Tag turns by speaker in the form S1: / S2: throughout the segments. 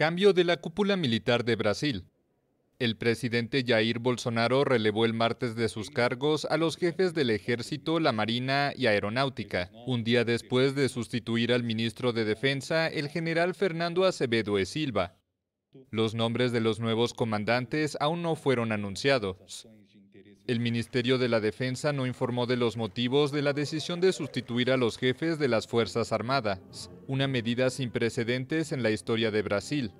S1: Cambio de la cúpula militar de Brasil. El presidente Jair Bolsonaro relevó el martes de sus cargos a los jefes del Ejército, la Marina y Aeronáutica, un día después de sustituir al ministro de Defensa, el general Fernando Acevedo e Silva. Los nombres de los nuevos comandantes aún no fueron anunciados. El Ministerio de la Defensa no informó de los motivos de la decisión de sustituir a los jefes de las Fuerzas Armadas una medida sin precedentes en la historia de Brasil.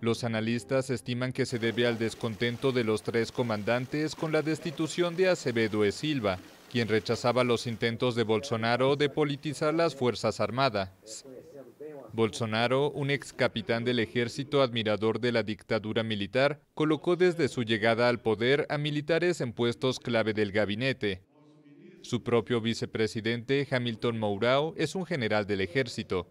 S1: Los analistas estiman que se debe al descontento de los tres comandantes con la destitución de Acevedo e Silva, quien rechazaba los intentos de Bolsonaro de politizar las Fuerzas Armadas. Bolsonaro, un ex capitán del ejército admirador de la dictadura militar, colocó desde su llegada al poder a militares en puestos clave del gabinete, su propio vicepresidente, Hamilton Mourao, es un general del ejército.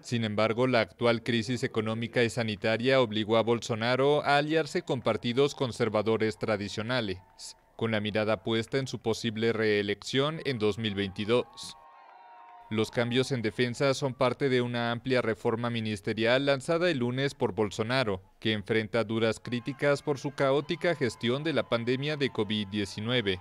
S1: Sin embargo, la actual crisis económica y sanitaria obligó a Bolsonaro a aliarse con partidos conservadores tradicionales, con la mirada puesta en su posible reelección en 2022. Los cambios en defensa son parte de una amplia reforma ministerial lanzada el lunes por Bolsonaro, que enfrenta duras críticas por su caótica gestión de la pandemia de COVID-19.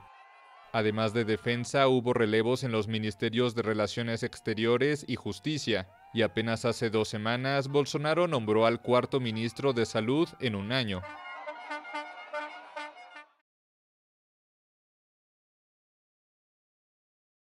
S1: Además de defensa, hubo relevos en los ministerios de Relaciones Exteriores y Justicia, y apenas hace dos semanas Bolsonaro nombró al cuarto ministro de Salud en un año.